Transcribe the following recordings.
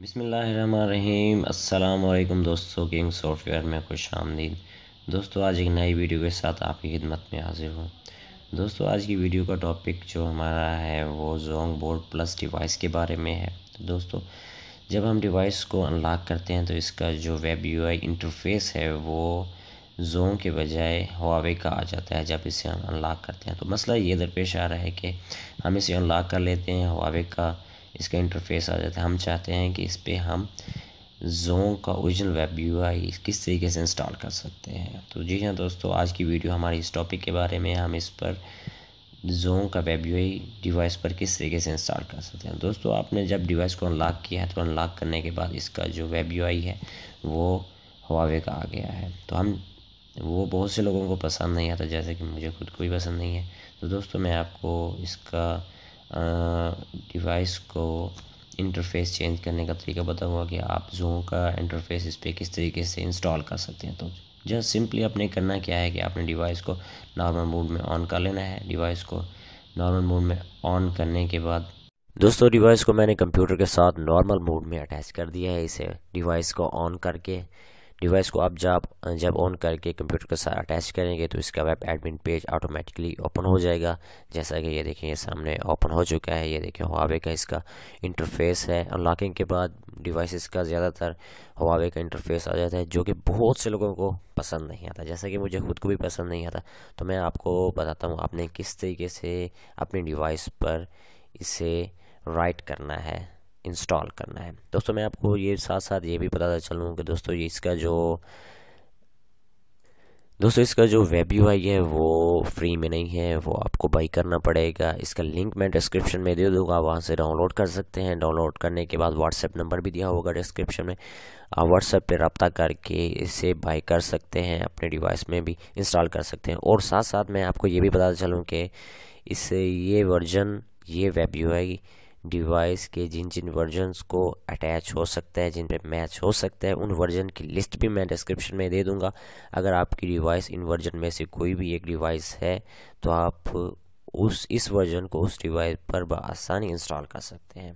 बिसमीम अल्लाम दोस्तों गेम सॉफ्टवेयर में खुश आमदीद दोस्तों आज एक नई वीडियो के साथ आपकी खिदमत में हाजिर हूँ दोस्तों आज की वीडियो का टॉपिक जो हमारा है वो जोंग बोर्ड प्लस डिवाइस के बारे में है तो दोस्तों जब हम डिवाइस को अनलॉक करते हैं तो इसका जो वेब यू इंटरफेस है वो जोंग के बजाय हवावे का आ जाता है जब इसे हम अनलॉक करते हैं तो मसला ये दरपेश आ रहा है कि हम इसे अनलॉक कर लेते हैं हवावे का इसका इंटरफेस आ जाता है हम चाहते हैं कि इस पर हम जों का ओरिजिनल वेब यू आई किस तरीके से इंस्टॉल कर सकते हैं तो जी हाँ दोस्तों आज की वीडियो हमारी इस टॉपिक के बारे में हम इस पर जो का वेब यू डिवाइस पर किस तरीके से इंस्टॉल कर सकते हैं दोस्तों आपने जब डिवाइस को अनलॉक किया है तो अनलॉक करने के बाद इसका जो वेब यू है वो हवावे का आ गया है तो हम वो बहुत से लोगों को पसंद नहीं आता जैसे कि मुझे खुद को भी पसंद नहीं है तो दोस्तों मैं आपको इसका डिवाइस को इंटरफेस चेंज करने का तरीका बताऊंगा कि आप जूम का इंटरफेस इस पर किस तरीके से इंस्टॉल कर सकते हैं तो जस्ट सिंपली आपने करना क्या है कि आपने डिवाइस को नॉर्मल मोड में ऑन कर लेना है डिवाइस को नॉर्मल मोड में ऑन करने के बाद दोस्तों डिवाइस को मैंने कंप्यूटर के साथ नॉर्मल मोड में अटैच कर दिया है इसे डिवाइस को ऑन करके डिवाइस को आप जब जब ऑन करके कंप्यूटर के साथ अटैच करेंगे तो इसका web admin page automatically open हो जाएगा जैसा कि ये देखें ये सामने ओपन हो चुका है ये देखें हवावे का इसका इंटरफेस है अनलॉकिंग के बाद डिवाइसेस का ज़्यादातर हवावे का इंटरफेस आ जाता है जो कि बहुत से लोगों को पसंद नहीं आता जैसा कि मुझे खुद को भी पसंद नहीं आता तो मैं आपको बताता हूँ आपने किस तरीके से अपने डिवाइस पर इसे राइट करना है इंस्टॉल करना है दोस्तों मैं आपको ये साथ साथ ये भी बताता चलूँ कि दोस्तों ये इसका जो दोस्तों इसका जो वेब यू आई है वो फ्री में नहीं है वो आपको बाई करना पड़ेगा इसका लिंक मैं डिस्क्रिप्शन में दे दूँगा वहाँ से डाउनलोड कर सकते हैं डाउनलोड करने के बाद व्हाट्सएप नंबर भी दिया होगा डिस्क्रिप्शन में आप व्हाट्सएप पर रबता करके इसे बाई कर सकते हैं अपने डिवाइस में भी इंस्टॉल कर सकते हैं और साथ साथ मैं आपको ये भी बताता चलूँ कि इससे ये वर्जन ये वेब यू आई डिवाइस के जिन जिन वर्जन्स को अटैच हो सकता है जिन पे मैच हो सकता है उन वर्जन की लिस्ट भी मैं डिस्क्रिप्शन में दे दूंगा अगर आपकी डिवाइस इन वर्जन में से कोई भी एक डिवाइस है तो आप उस इस वर्जन को उस डिवाइस पर आसानी इंस्टॉल कर सकते हैं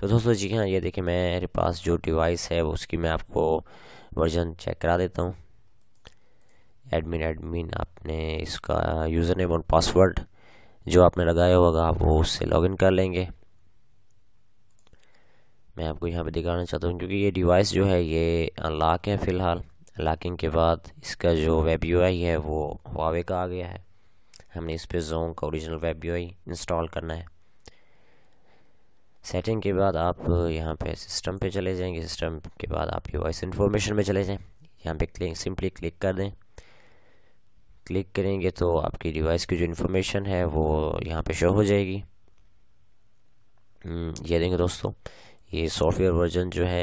तो दोस्तों जी हाँ ये देखिए मेरे पास जो डिवाइस है उसकी मैं आपको वर्जन चेक करा देता हूँ एडमिन एडमिन आपने इसका यूज़र नेम और पासवर्ड जो आपने लगाया होगा आप वो उससे लॉगिन कर लेंगे मैं आपको यहाँ पे दिखाना चाहता हूँ क्योंकि ये डिवाइस जो है ये अनलॉक है फ़िलहाल लॉकिंग के बाद इसका जो वेब यू है वो हवावे का आ गया है हमने इस पर जोंग का ओरिजिनल वेब यू इंस्टॉल करना है सेटिंग के बाद आप यहाँ पे सिस्टम पे चले जाएंगे सिस्टम के बाद आप डिवाइस इन्फॉर्मेशन में चले जाएँ यहाँ पे क्लिक सिंपली क्लिक कर दें क्लिक करेंगे तो आपकी डिवाइस की जो इन्फॉर्मेशन है वो यहाँ पे शो हो जाएगी हम्म, ये देंगे दोस्तों ये सॉफ्टवेयर वर्जन जो है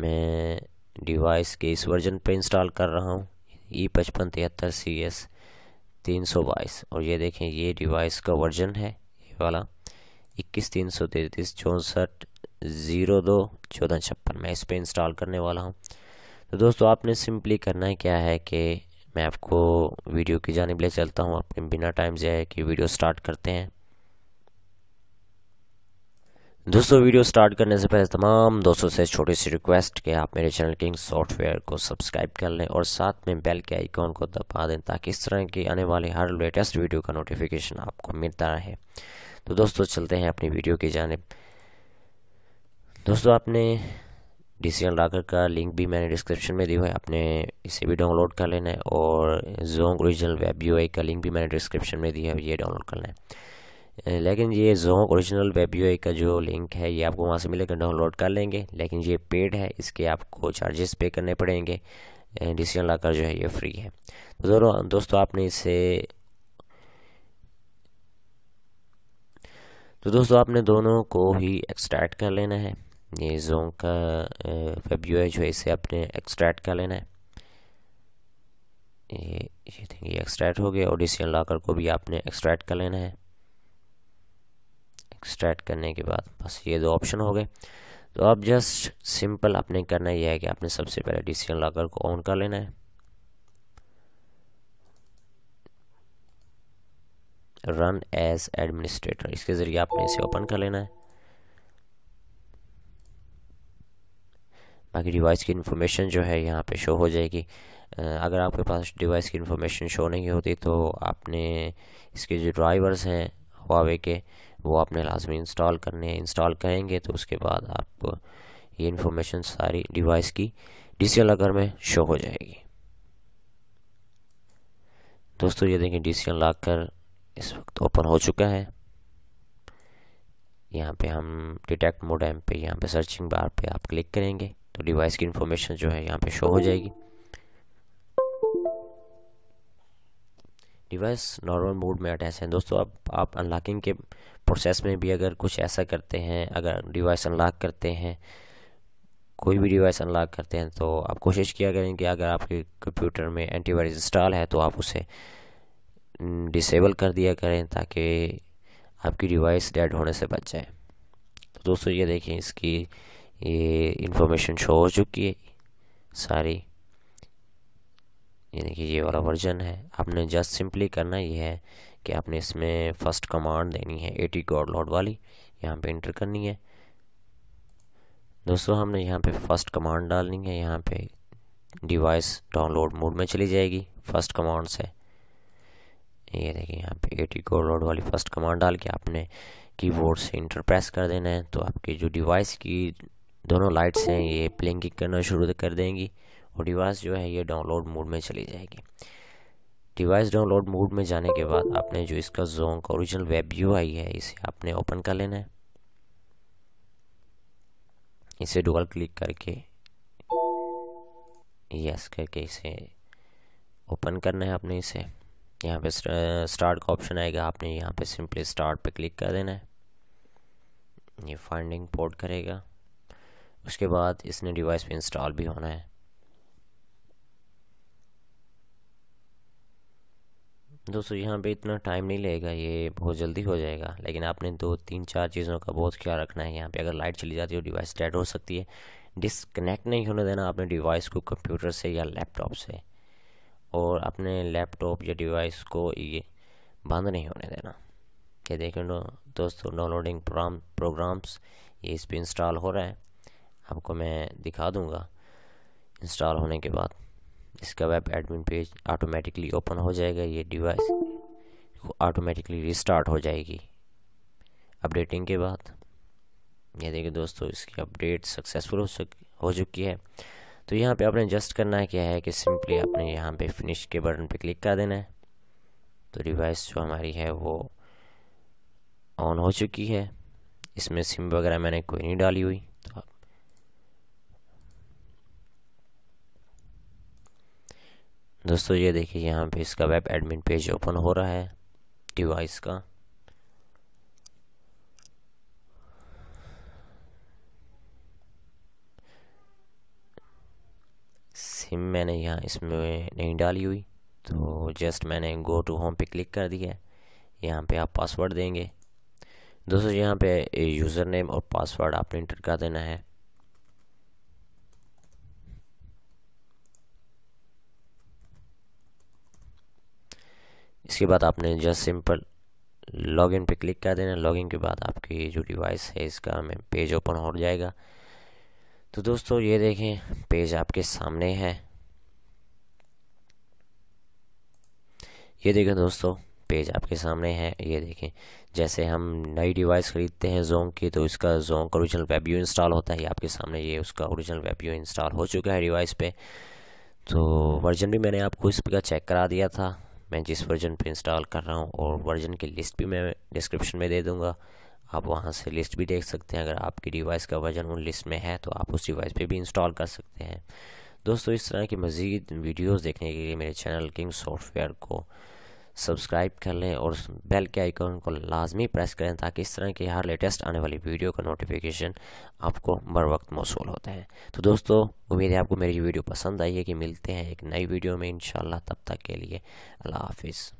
मैं डिवाइस के इस वर्जन पे इंस्टॉल कर रहा हूँ ई e पचपन तिहत्तर सी एस तीन सौ बाईस और ये देखें ये डिवाइस का वर्जन है ये वाला इक्कीस तीन सौ तैंतीस चौंसठ ज़ीरो दो चौदह छप्पन मैं इस पर इंस्टॉल करने वाला हूँ तो दोस्तों आपने सिंपली करना है क्या है कि मैं आपको वीडियो की जानब ले चलता हूँ आपके बिना टाइम जाए कि वीडियो स्टार्ट करते हैं दोस्तों वीडियो स्टार्ट करने से पहले तमाम दोस्तों से छोटी सी रिक्वेस्ट कि आप मेरे चैनल किंग सॉफ्टवेयर को सब्सक्राइब कर लें और साथ में बेल के आइकॉन को दबा दें ताकि इस तरह की आने वाली हर लेटेस्ट वीडियो का नोटिफिकेशन आपको मिलता रहे तो दोस्तों चलते हैं अपनी वीडियो की जानब दोस्तों आपने डिसीजन लाकर का लिंक भी मैंने डिस्क्रिप्शन में दी है आपने इसे भी डाउनलोड कर लेना है और जोंग ओरिजिनल वेब यू का लिंक भी मैंने डिस्क्रिप्शन में दिया है ये डाउनलोड करना है लेकिन ये जोंक ओरिजिनल वेब यू का जो लिंक है ये आपको वहाँ से मिलेगा डाउनलोड कर लेंगे लेकिन ये पेड है इसके आपको चार्जेस पे करने पड़ेंगे डिसीजन लाकर जो है ये फ्री है तो दोनों दोस्तों आपने इसे तो दोस्तों आपने दोनों को ही एक्सट्रैक्ट कर लेना है ये जोंग का वेब यू जो है इसे आपने एक्सट्रैक्ट कर लेना है ये ये एक्सट्रैक्ट हो गया और डिसीजन लाकर को भी आपने एक्सट्रैक्ट कर लेना है एक्सट्रैक्ट करने के बाद बस ये दो ऑप्शन हो गए तो अब जस्ट सिंपल आपने करना यह है कि आपने सबसे पहले डिसीजन लॉकर को ऑन कर लेना है रन एज एडमिनिस्ट्रेटर इसके ज़रिए आपने इसे ओपन कर लेना है बाकी डिवाइस की इन्फॉर्मेशन जो है यहाँ पे शो हो जाएगी अगर आपके पास डिवाइस की इन्फॉर्मेशन शो नहीं होती तो आपने इसके जो ड्राइवर्स हैं हुआवे के वो आपने लाजमी इंस्टॉल करने हैं इंस्टॉल करेंगे तो उसके बाद आपको ये इन्फॉर्मेशन सारी डिवाइस की डी लॉकर में शो हो जाएगी दोस्तों ये देखें डी सी लॉकर इस वक्त ओपन हो चुका है यहाँ पे हम डिटेक्ट मोड एम पे यहाँ पे सर्चिंग बार पे आप क्लिक करेंगे तो डिवाइस की इन्फॉर्मेशन जो है यहाँ पे शो हो जाएगी डिवाइस नॉर्मल मोड में अटैच है दोस्तों अब आप, अनलॉकिंग के प्रोसेस में भी अगर कुछ ऐसा करते हैं अगर डिवाइस अनलॉक करते हैं कोई भी डिवाइस अनलॉक करते हैं तो आप कोशिश किया करें कि अगर आपके कंप्यूटर में एंटीवायरस इंस्टॉल है तो आप उसे डिसेबल कर दिया करें ताकि आपकी डिवाइस डेड होने से बच जाए तो दोस्तों ये देखें इसकी ये इंफॉर्मेशन शो हो चुकी है सारी ये देखिए ये वाला वर्जन है आपने जस्ट सिंपली करना ये है कि आपने इसमें फर्स्ट कमांड देनी है एटी गॉड लॉड वाली यहाँ पे इंटर करनी है दोस्तों हमने यहाँ पे फर्स्ट कमांड डालनी है यहाँ पे डिवाइस डाउनलोड मोड में चली जाएगी फर्स्ट कमांड से ये देखिए यहाँ पे एटी गॉड लॉड वाली फर्स्ट कमांड डाल के आपने कीबोर्ड से इंटर प्रेस कर देना है तो आपकी जो डिवाइस की दोनों लाइट्स हैं ये प्लिंग करना शुरू कर देंगी और डिवाइस जो है ये डाउनलोड मोड में चली जाएगी डिवाइस डाउनलोड मोड में जाने के बाद आपने जो इसका जोंग का ओरिजिनल वेब यू आई है इसे आपने ओपन कर लेना है इसे डुअल क्लिक करके यस करके इसे ओपन करना है आपने इसे यहाँ पे स्टार्ट का ऑप्शन आएगा आपने यहाँ पे सिंपली स्टार्ट पे क्लिक कर देना है ये फाइंडिंग पोर्ट करेगा उसके बाद इसने डिवाइस पे इंस्टॉल भी होना है दोस्तों यहाँ पे इतना टाइम नहीं लगेगा ये बहुत जल्दी हो जाएगा लेकिन आपने दो तीन चार चीज़ों का बहुत ख्याल रखना है यहाँ पे अगर लाइट चली जाती है तो डिवाइस डेड हो सकती है डिसकनेक्ट नहीं होने देना आपने डिवाइस को कंप्यूटर से या लैपटॉप से और अपने लैपटॉप या डिवाइस को ये बंद नहीं होने देना ये देखें दोस्तों डाउनलोडिंग प्रोग्राम प्रोग्राम्स ये इस पर इंस्टॉल हो रहा है आपको मैं दिखा दूँगा इंस्टॉल होने के बाद इसका web admin page automatically open हो जाएगा ये डिवाइस ऑटोमेटिकली रिस्टार्ट हो जाएगी अपडेटिंग के बाद ये देखिए दोस्तों इसकी अपडेट सक्सेसफुल हो सक हो चुकी है तो यहाँ पे आपने जस्ट करना है क्या है कि सिंपली आपने यहाँ पे फिनिश के बटन पे क्लिक कर देना है तो डिवाइस जो हमारी है वो ऑन हो चुकी है इसमें सिम वगैरह मैंने कोई नहीं डाली हुई दोस्तों ये देखिए यहाँ पे इसका वेब एडमिन पेज ओपन हो रहा है डिवाइस का सिम मैंने यहाँ इसमें नहीं डाली हुई तो जस्ट मैंने गो टू होम पे क्लिक कर दिया है यहाँ पे आप पासवर्ड देंगे दोस्तों यहाँ पे यूज़र नेम और पासवर्ड आपने इंटर कर देना है इसके बाद आपने जस्ट सिंपल लॉगिन पे क्लिक कर देना लॉगिन के बाद आपकी जो डिवाइस है इसका हमें पेज ओपन हो जाएगा तो दोस्तों ये देखें पेज आपके सामने है ये देखें दोस्तों पेज आपके सामने है ये देखें जैसे हम नई डिवाइस ख़रीदते हैं जोंग की तो इसका जोंग का ओरिजिनल वेब यू इंस्टॉल होता है आपके सामने ये उसका ओरिजिनल वेब यू इंस्टॉल हो चुका है डिवाइस पे तो वर्जन भी मैंने आपको इस पर चेक करा दिया था मैं जिस वर्जन पे इंस्टॉल कर रहा हूँ और वर्जन की लिस्ट भी मैं डिस्क्रिप्शन में दे दूँगा आप वहाँ से लिस्ट भी देख सकते हैं अगर आपकी डिवाइस का वर्जन उन लिस्ट में है तो आप उस डिवाइस पर भी इंस्टॉल कर सकते हैं दोस्तों इस तरह की मज़ीद वीडियोज़ देखने के लिए मेरे चैनल किंग सॉफ्टवेयर को सब्सक्राइब कर लें और बेल के आइकॉन को लाजमी प्रेस करें ताकि इस तरह की हर लेटेस्ट आने वाली वीडियो का नोटिफिकेशन आपको बर वक्त मौसू होता है तो दोस्तों उम्मीद है आपको मेरी वीडियो पसंद आई है कि मिलते हैं एक नई वीडियो में इन तब तक के लिए अल्लाह हाफिज़